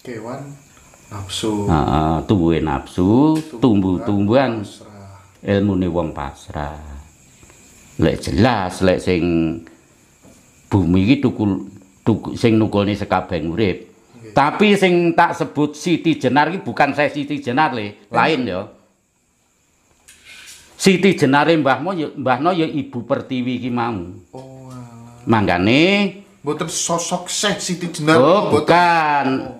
kewan nafsu nah, tumbuhi nafsu tumbuh tumbuhan ilmu nih wong pasrah lek jelas lek sing bumi iki tukul tuk, sing nukul nih sekabeng urip tapi sing tak sebut Siti Jenar iki bukan saya Siti Jenar le lain yo Siti Jenare Mbahmu Mbahno ya Ibu Pertiwi iki mau. Oh. Mangane mboten sosok Syekh Siti Jenar oh, bukan. Oh.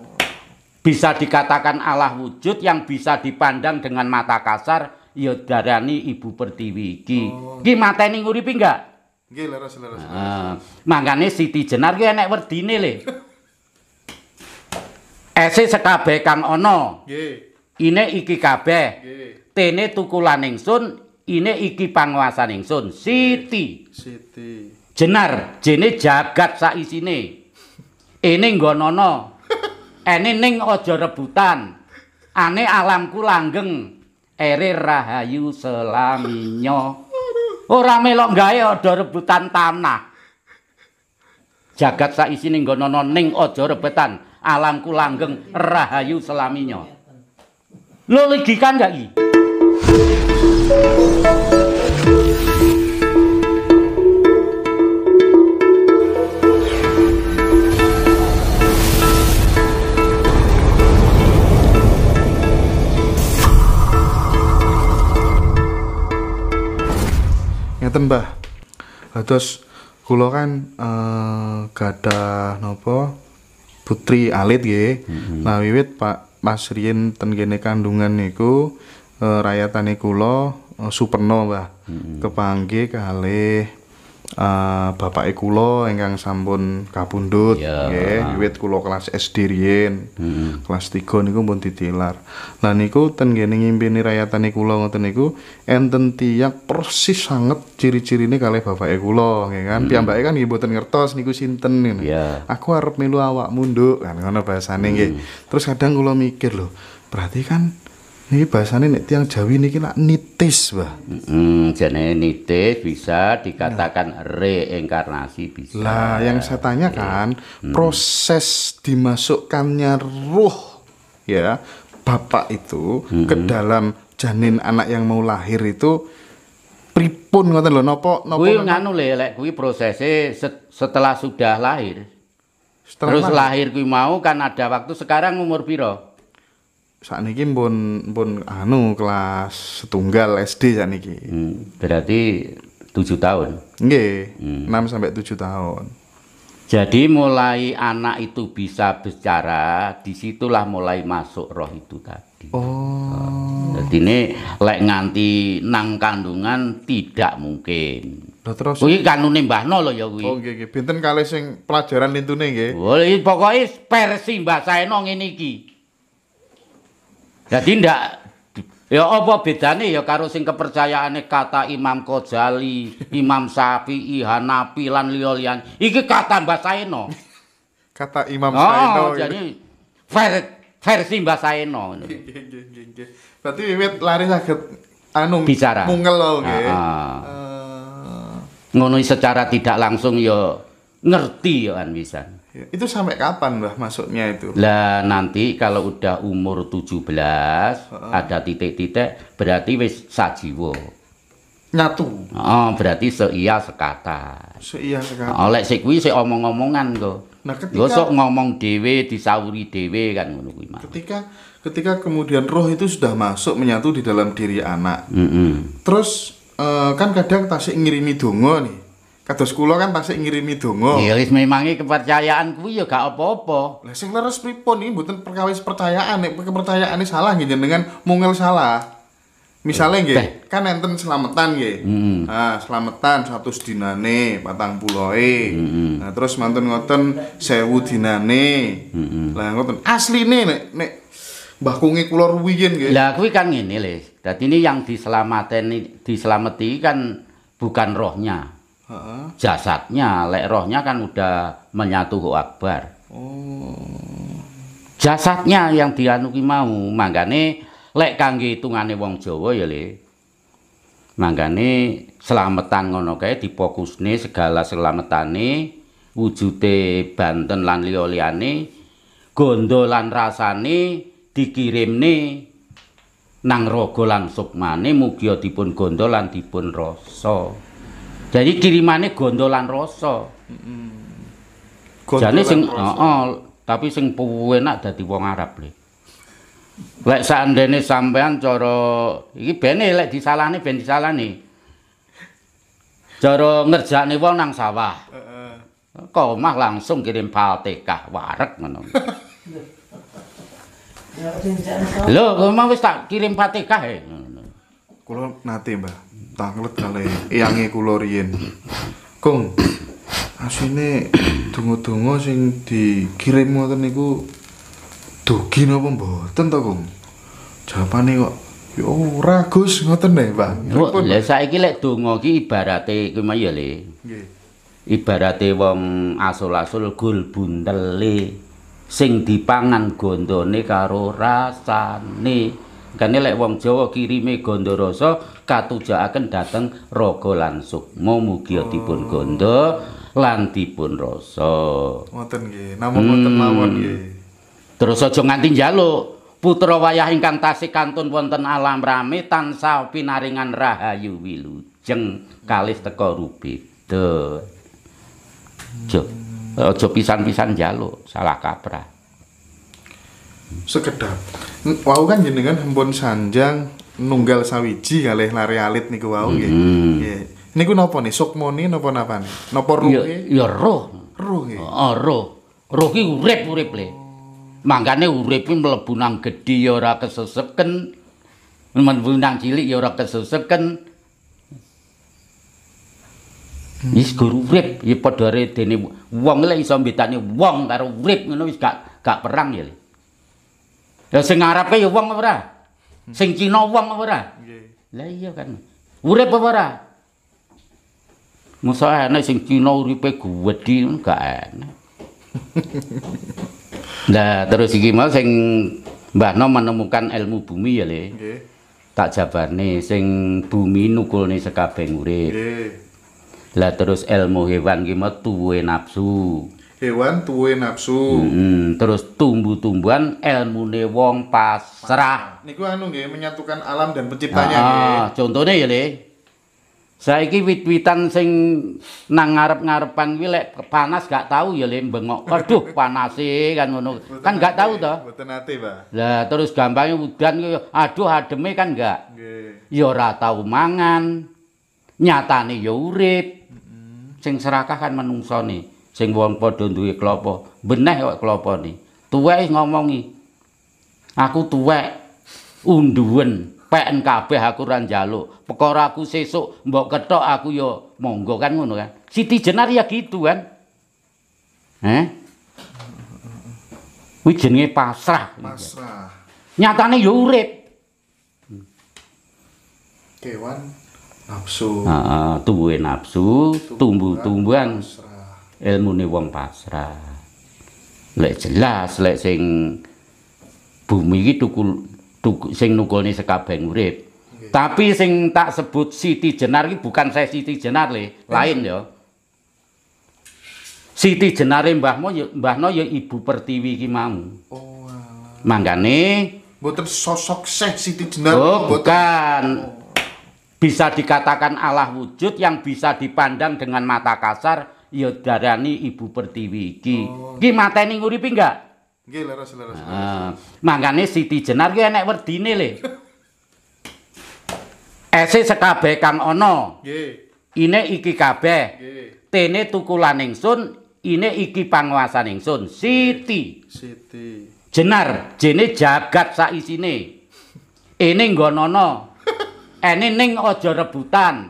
bisa dikatakan Allah wujud yang bisa dipandang dengan mata kasar ya darani ibu pertiwi iki oh. iki mateni nguripi enggak nggih leres leres nah, mangkane Siti Jenar ki enek werdine le ese sekabeh kang ana nggih ine iki kabeh nggih tene tukulan ingsun ine iki panguasa ingsun Siti Siti Jenar jene jagat sak isine Ini nggonono ene ning aja rebutan ane alamku langgeng ere rahayu selaminyo. ora melok gawe ada rebutan tanah jagat saisi ning gonono ning aja rebutan, alamku langgeng rahayu selaminyo. lo legikan gak i? ngeten Mbah terus kulo kan uh, gadah nopo putri alit ya mm -hmm. nah wiwit Pak Mas Rien kandungan niku uh, rayatane kulo uh, eh, Superno Mbah mm -hmm. kepanggih uh, eh, bapak kula ingkang sampun kapundhut ya. nggih ya wiwit kula kelas SD riyin hmm. kelas 3 niku pun ditilar lah niku ten kene ngimpini rayatane kula ngoten niku enten tiyak persis sangat ciri-cirine kalih bapak kula ya kan hmm. piyambake kan nggih mboten ngertos niku sinten ngene yeah. aku arep melu awak munduk, kan ngono bahasane nggih hmm. terus kadang kula mikir loh berarti kan ini bahasannya nih tiang Jawi ini kira nitis, bah. Hmm, jadi nitis bisa dikatakan reinkarnasi bisa. Lah, yang saya tanyakan iya. hmm. proses dimasukkannya ruh ya, bapak itu hmm. ke dalam janin anak yang mau lahir itu pripun ngoten lho nopo nopo kuwi nganu le lek kuwi prosese setelah sudah lahir setelah terus lahir, lahir kuwi mau kan ada waktu sekarang umur piro saat ini pun pun anu kelas setunggal SD saat ini. Hmm, berarti tujuh tahun. Nggih, hmm. enam hmm. sampai tujuh tahun. Jadi mulai anak itu bisa bicara, disitulah mulai masuk roh itu tadi. Oh. oh. Jadi ini lek nganti nang kandungan tidak mungkin. Lah terus. Kuwi kanune Mbah No lho ya kuwi. Oh nggih nggih, binten kalih sing pelajaran lintune nggih. Oh, pokoke versi Mbah Saeno ngene iki. Jadi ya, tidak, ya apa bedanya ya karo sing kepercayaane kata Imam kojali Imam Syafi'i, Hanafi lan liolian, Iki kata Mbah Saeno. kata Imam oh, Saeno. Oh, jadi ver, versi Mbah Saeno. Berarti wiwit lari sakit, anu bicara. Mungel lho nggih. Ah, ah. Eh. Ngono secara tidak langsung ya ngerti ya kan bisa. Iya. Itu sampai kapan Mbah masuknya itu? Lah nanti kalau udah umur 17 uh. ada titik-titik berarti wis sajiwo. Nyatu. Oh, berarti seia sekata. Seia sekata. Oleh sik kuwi sik omong-omongan kok. Nah, ketika Gosok ngomong dhewe disauri dhewe kan ngono kuwi Ketika ketika kemudian roh itu sudah masuk menyatu di dalam diri anak. Mm -hmm. Terus uh, kan kadang tasik ngirimi donga nih. Kados kula kan pasti ngirimi donga. Ya wis memangi kepercayaan kuwi ya gak apa-apa. Lah sing leres pripun iki mboten perkawis percayaan nek kepercayaane salah nggih dengan mungil salah. Misalnya nggih, kan enten selamatan nggih. Hmm. Nah, selamatan 100 dinane, 40e. Hmm. Nah, terus mantun ngoten 1000 dinane. Hmm. Lah ngoten asline nek nek Mbah Kungi kula ruwiyin nggih. Lah kuwi kan ngene, Lis. Dadi ini yang diselamateni diselamati kan bukan rohnya, huh jasadnya lek rohnya kan udah menyatu ke akbar oh. jasadnya yang dianuki mau manggane lek kangge hitungane wong Jowo ya le manggane selametan ngono kae dipokusne segala selametane wujute banten lan lioliani, gondolan gondo lan rasane dikirimne nang rogo lan sukmane mugi dipun gondo lan dipun rasa jadi kirimannya gondolan rasa mm -hmm. jadi sing oh, tapi sing enak dadi wong Arab le lek seandainya sampean cara iki bene lek disalahne ben disalahne cara ngerjakne wong nang sawah heeh uh -uh. langsung kirim Fatihah warek ngono Lho, kok mau wis tak kirim Fatihah ya? E? Kulo nate, Mbah. tanglet kali yange kula riyen. Kong, asine donga-donga sing dikirim ngoten niku dugi napa mboten to, Kong? Jawabane kok ya ora, Gus, ngoten nggih, Bang. Lah saiki lek donga ki ibarate kuwi mah le. Nggih. Ibarate wong asol asul gul buntele sing dipangan gondone karo rasane. Gane lek wong Jawa kirime gondoroso, katujakaken dhateng raga lan sukma mugi oh. dipun gondo lan dipun rasa. Ngoten nggih, namung ngoten hmm. mawon nggih. Terus aja nganti njaluk putra wayah ingkang tasih kantun wonten alam rame tansah pinaringan rahayu wilujeng kalih teko rubeda. Aja hmm. pisan-pisan njaluk salah kaprah. sekedap wow kan jenengan hempun sanjang nunggal sawiji kali lari alit niku wow nggih hmm. nggih niku nopo nih sukmoni napa napa nih nopo ya, ruhe ya roh roh nggih oh roh roh ki urip-urip le mangkane urip ki mlebu nang gede ya ora keseseken nang cilik ya ora keseseken Wis gur urip ya padha dene wong lek iso bedakne wong karo urip ngono wis gak gak perang ya. Lah sing ngarepke ya wong apa ora? Sing Cina wong apa ora? Lah iya kan. Urip apa ora? Musa enak sing Cina uripe gwedhi gak enak. Lah terus iki mau sing Mbah No menemukan ilmu bumi ya, Le. Nggih. Tak jabarne sing bumi nukulne sekabeh urip. Nggih. Lah terus ilmu hewan ki mau tuwe nafsu. hewan tuwe nafsu. Hmm, terus tumbuh-tumbuhan ilmu wong pasrah. Niku anu nggih menyatukan alam dan penciptanya ah, ah contohnya ya, saya Saiki wit-witan sing nang ngarep-ngarepan kuwi lek panas gak tahu ya Le bengok. Aduh sih kan ngono. Kan gak tahu to. Mboten ate, Lah terus gampangnya udan aduh ademe kan gak. Nggih. Ya ora tau mangan. Nyatane ya urip. Sing serakah kan menungso nih. sing wong padha duwe klopo beneh kok klopo ni tuwek ngomongi aku tuwek unduwen peken kabeh aku ora njaluk perkara aku sesuk mbok ketok aku ya monggo kan ngono kan Siti Jenar ya gitu kan Heh Kuwi jenenge pasrah pasrah nyatane ya urip kewan nafsu heeh nafsu tumbuh-tumbuhan pasrah ni wong pasrah lek jelas lek sing bumi iki tukul tuk, sing nukulne sekabeng urip tapi sing tak sebut Siti Jenar iki bukan saya Siti Jenar le lain ya Siti Jenare mbahmu ya, mbahno yo ya ibu pertiwi iki mau oh wow. manggane mboten sosok Syekh Siti Jenar oh, bukan oh. bisa dikatakan Allah wujud yang bisa dipandang dengan mata kasar ya darani ibu pertiwi iki. Iki oh, mateni nguripi enggak? Nggih, leres leres. Heeh. Nah, Siti Jenar ki enek werdine le. Ese sekabeh kang ana. Nggih. Ine iki kabeh. Nggih. Tene tukulan ingsun, ine iki panguasan ingsun, Siti. Siti. Jenar, jene jagat sak isine. Ene nggonono. Ene ning aja rebutan.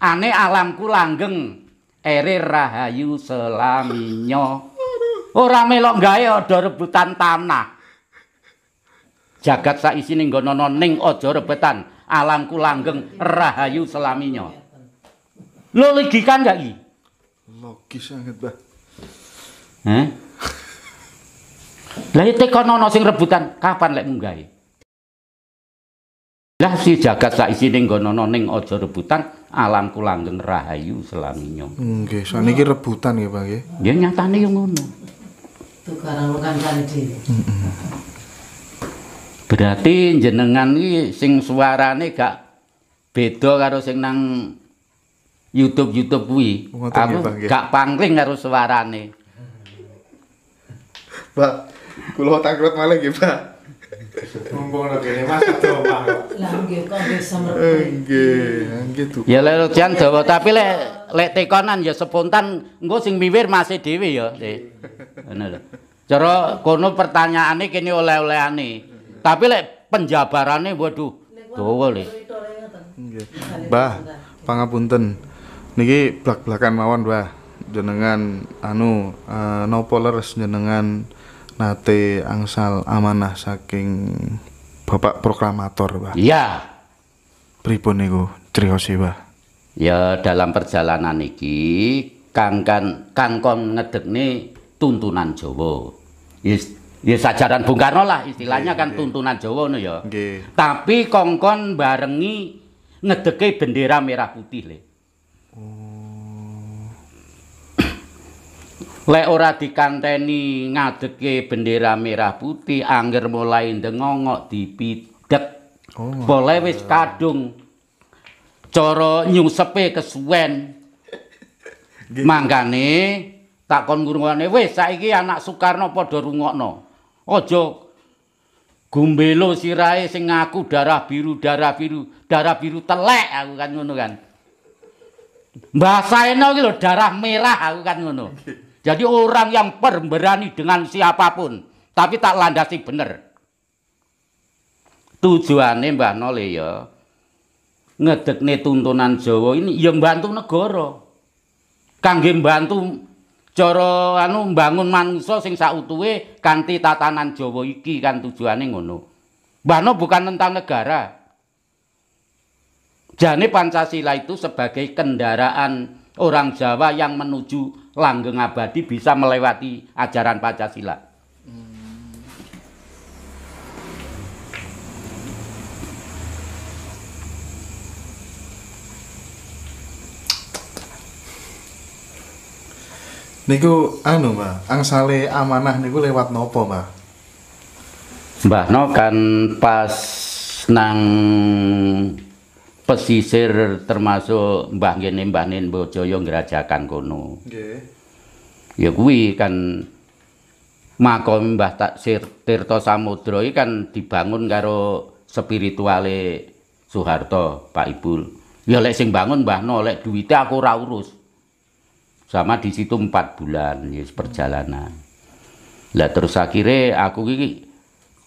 Ane alamku langgeng. ere rahayu selaminyo, orang melok gawe ada rebutan tanah jagat saisi ning nggono ning aja rebutan alamku langgeng rahayu selaminyo. lo legikan gak iki logis sangat bah Heh? Lah tekono ana sing rebutan, kapan lek munggahe? Lah si jagat saisi ning nggono ning aja rebutan, alamku langgeng rahayu selanginya. Nggih, soalnya saniki rebutan ya, Pak nggih. Ya nyatane yang ngono. Tukaran kancane dhewe. Berarti jenengan ini sing suarane gak beda karo sing nang YouTube-YouTube kuwi. -YouTube Aku ya, gak pangling karo suarane. Pak, kula takrut malah nggih, Pak. un bono che ne masa to mang. Lah nggih kok Ya lek rodian dawa tapi lek lek tekonan ya spontan engko sing miwir masih dhewe ya. Bener. Cara kono pertanyaane kene oleh-olehane. Tapi lek penjabarane waduh dawa lek. Nggih. Mbah, pangapunten. Niki blak-blakan mawon, Mbah. Jenengan anu uh, nopo jenengan nate angsal amanah saking bapak proklamator pak iya pripun niku triyose pak ya dalam perjalanan iki kangkan kangkon ngedekne tuntunan Jawa yes Ya sajaran Bung Karno lah istilahnya kan tuntunan Jawa ya. Tapi kongkon barengi ngedeke bendera merah putih le. Lek ora dikanteni ngadeke bendera merah putih angger mulai ndengongok dipidek. Oh. Pole wis kadung. Cara nyungsepe kesuwen. Manggane takon ngurungane, "Wis saiki anak Soekarno padha rungokno. Aja gumbelo sirae sing ngaku darah biru, darah biru, darah biru telek aku kan ngono kan. Mbah Saeno lho darah merah aku kan ngono. Jadi orang yang pemberani dengan siapapun, tapi tak landasi bener. Tujuannya Mbah Nole ya, ngedekne tuntunan Jawa ini ya bantu negara. Kangge bantu cara anu bangun manusia sing sautuwe kanthi tatanan Jawa iki kan tujuane ngono. Mbah no bukan tentang negara. Jane Pancasila itu sebagai kendaraan orang Jawa yang menuju langgeng abadi bisa melewati ajaran Pancasila. Niku anu mbak, angsale amanah niku lewat nopo mbak. Mbah no kan pas nang pesisir termasuk Mbah ngene Mbah Nen Bojoyo Grajakan kono. Okay. Ya kuwi kan makom Mbah Taksir Tirta Samudra kan dibangun karo spirituale Soeharto, Pak Ibu. Ya lek sing bangun Mbah No lek duwite aku ora urus. Sama di situ 4 bulan ya yes, perjalanan. Lah terus akhirnya aku iki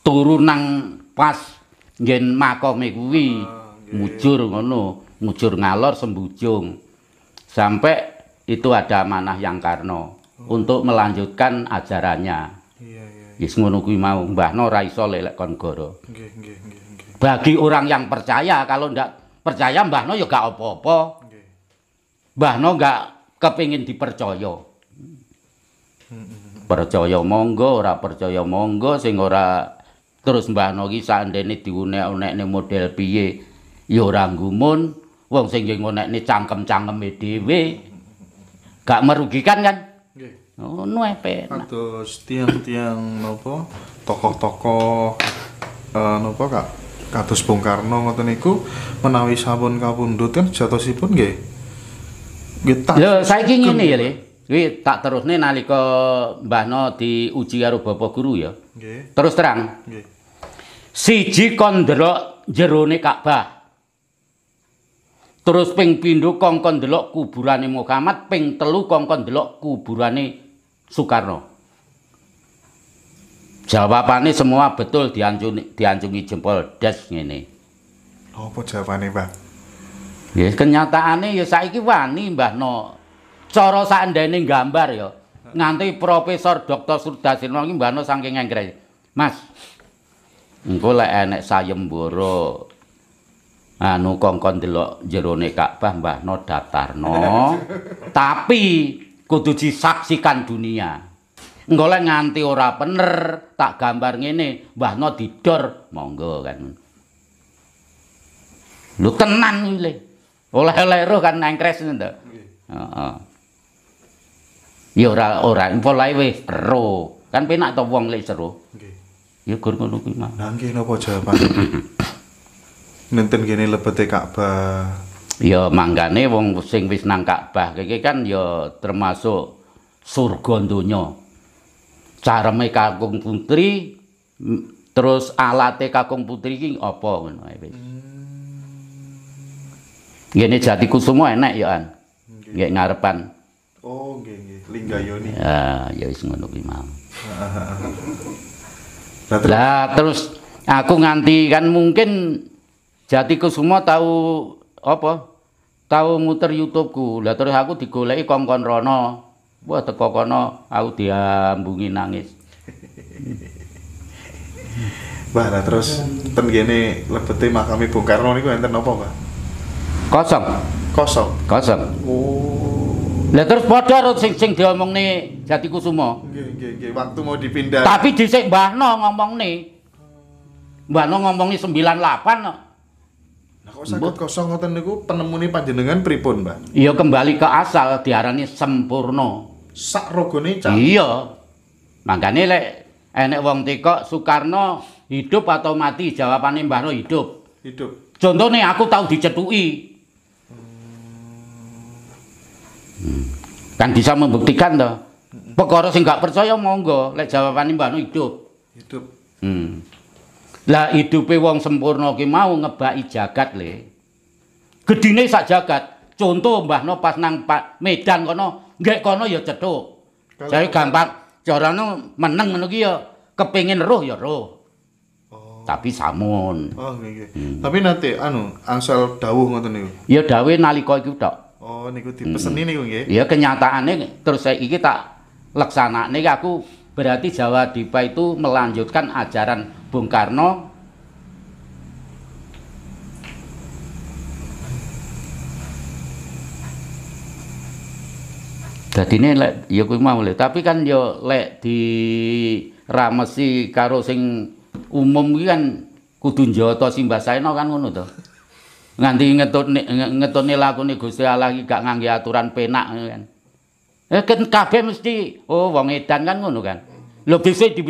turu nang pas yen makome kuwi. Uh mujur ngono, mujur ngalor sembujung. Sampai itu ada manah yang karno oh. untuk melanjutkan ajarannya. Iya, iya. iya. ngono kuwi mau Mbah Nora iso lelek kon goro. Bagi orang yang percaya kalau ndak percaya Mbah No ya gak apa-apa. Mbah No gak kepingin dipercaya. Percaya monggo, ora percaya monggo sing ora terus Mbah No ki sandene diunek-unekne model piye ya ora gumun wong sing nggih ngonekne cangkem-cangkeme dhewe gak merugikan kan nggih ngono oh, epe kados tiang-tiang napa tokoh-tokoh uh, napa kak kados Bung Karno ngoten niku menawi sampun kapundhut kan jatosipun nggih nggih lho saiki ngene ya Kuwi tak terusne nalika Mbahno diuji karo Bapak Guru ya. Okay. Terus terang. Okay. Siji kondro jerone Ka'bah. Terus ping pindho kongkon delok kuburane Muhammad, ping telu kongkon delok kuburane Soekarno. Jawabane semua betul diancungi diancungi jempol das ngene. Oh, apa jawabane, Mbah? Ya kenyataane ya saiki wani Mbah no. Cara sakendene gambar ya. Nganti Profesor Dr. Surdasino iki Mbah no saking Mas. Engko lek enek sayembara anu kongkon delok jerone Ka'bah Mbah No daftarno tapi kudu disaksikan dunia golek nganti ora bener tak gambar ngene Mbah No didor monggo kan lu tenan le oleh-oleh roh kan kres ngono to heeh ya ora ora polae weh, ro kan penak to wong lek seru nggih ya gur ngono kuwi mah nggih napa jawaban nenten gini lebete Ka'bah. Ya manggane wong sing wis nang Ka'bah kiki kan yo ya termasuk surga Cara Careme kakung putri terus alate kakung putri iki apa ngono ae wis. Hmm. Gini jati kusumo enak ya an. Gak ngarepan. Oh nggih nggih, Linggayoni. Ya, ya, ya wis ngono kuwi Lah terus aku nganti kan mungkin Jati Kusuma tahu apa? Tahu muter YouTubeku. Lah terus aku digoleki kongkon rono. Wah teko kono aku diambungi nangis. Bah, nah terus ten gini lepeti makame Bung Karno niku enten apa, Pak? Kosong. Kosong. Kosong. Oh. Lah terus padha karo sing sing diomongne Jati Kusuma. Nggih, nggih, nggih, waktu mau dipindah. Tapi dhisik Mbah No ngomongne. Mbah No ngomongne 98 no. Sakit kosong ngoten niku penemune panjenengan pripun, Mbah? Iya kembali ke asal diarani sempurna. Sak rogone cah. Iya. Mangkane lek enek wong tikok Soekarno hidup atau mati jawabane Mbah hidup. Hidup. Contohnya aku tau dicetuki. Hmm. Kan bisa membuktikan toh. Hmm. Pekara sing gak percaya monggo lek jawabane Mbah hidup. Hidup. Hmm. Lah hidupe wong sempurna ki mau ngebaki jagat le. Gedine sak jagat. contoh mbah no pas nang Pak Medan kono, nggak kono ya cetuk Saya gampang carane meneng menunggu ya kepingin roh ya roh. Oh. tapi samun. Oh nggih. Hmm. Tapi nanti anu angsal dawuh ngoten niku. Ya dawuh nalika iku tok. Oh niku hmm. dipeseni hmm. niku nggih. Ya kenyataane terus saya iki tak nih aku berarti Jawa Dipa itu melanjutkan ajaran Bung Karno lek ya kuwi mau lek tapi kan ya lek di ramesi karo sing umum iki kan kudu njoto simbah saeno kan ngono to nganti ngetone ngetone lakune Gusti Allah iki gak ngangge aturan penak kan eh kan kabeh mesti oh wong edan kan ngono kan lho bisa di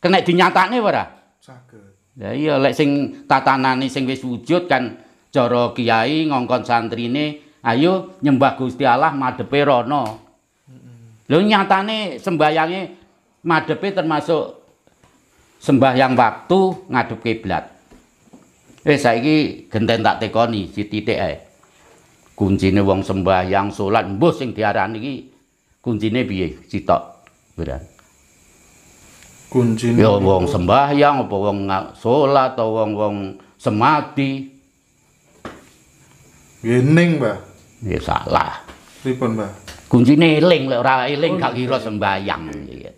kena dinyatakne ora Saged. Lah iya lek sing tatanane sing wis wujud kan cara kiai ngongkon santrine ayo nyembah Gusti Allah madhepe rono. Heeh. Lho nyatane sembayange madhepe termasuk sembahyang waktu ngadep kiblat. Eh saiki genten tak tekoni si titik ae. Kuncine wong sembahyang salat mbuh sing diarani iki kuncine piye? Citok. Berarti Kunci ya gitu. wong sembahyang apa wong salat atau wong-wong semati. Gening, Mbah. Ya salah. Pripun, Mbah? Kuncine eling lek ora eling oh, gak kira iya. sembahyang iki. Iya.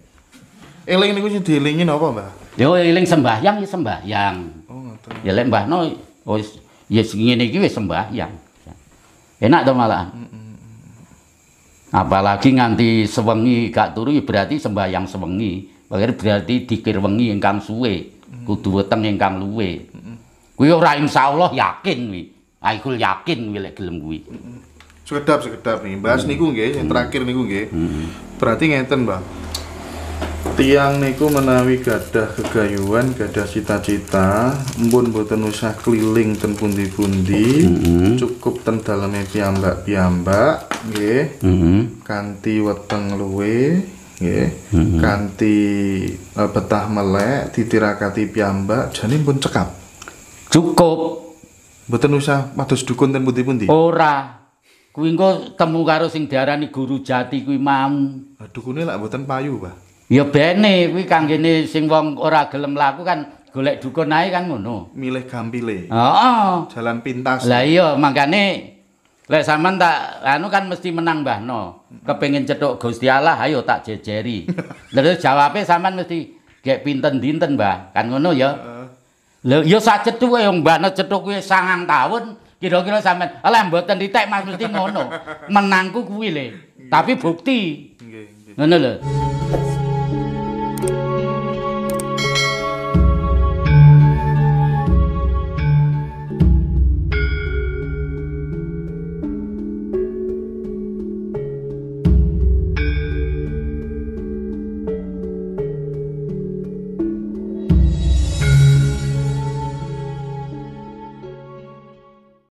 Eling niku sing dielingi apa Mbah? Ya eling sembahyang ya sembahyang. Oh, ngoten. Ya lek no. wis ya ngene iki wis sembahyang. Enak to malah. Apalagi nganti sewengi gak turu ya berarti sembahyang sewengi berarti dikir wengi ingkang suwe, kudu weteng ingkang luwe. Kuwi ora insyaallah yakin kuwi. Aikul yakin kuwi lek gelem kuwi. Sekedap sekedap nih, bahas hmm. niku nggih, yang terakhir niku nggih. Hmm. Berarti ngeten, bang tiang niku menawi gadah kegayuan gadah cita-cita mpun boten usah keliling ten pundi-pundi -hmm. cukup ten daleme piyambak-piyambak nggih mm -hmm. kanthi weteng luwe nggih mm -hmm. kanthi uh, betah melek ditirakati piyambak jane pun cekap cukup mboten usah mados dukun ten pundi-pundi ora kuwi engko temu karo sing diarani guru jati kuwi mau dukune lak mboten payu Pak ya bene kuwi kanggene sing wong ora gelem laku kan golek dukun ae kan ngono milih gampile heeh oh, oh. jalan pintas lah iya mangkane Lek sampean tak anu kan mesti menang Mbah No. Kepengin cetuk Gusti Allah ayo tak jejeri. Terus jawabe sampean mesti gek pinten dinten Mbah. Kan ngono ya. Lho ya sak cetuke wong Mbah No cetuk kuwi sangang tahun kira-kira sampean alah mboten ditek mesti ngono. Menang kuwi le. Tapi bukti. Nggih, nggih. Ngono lho.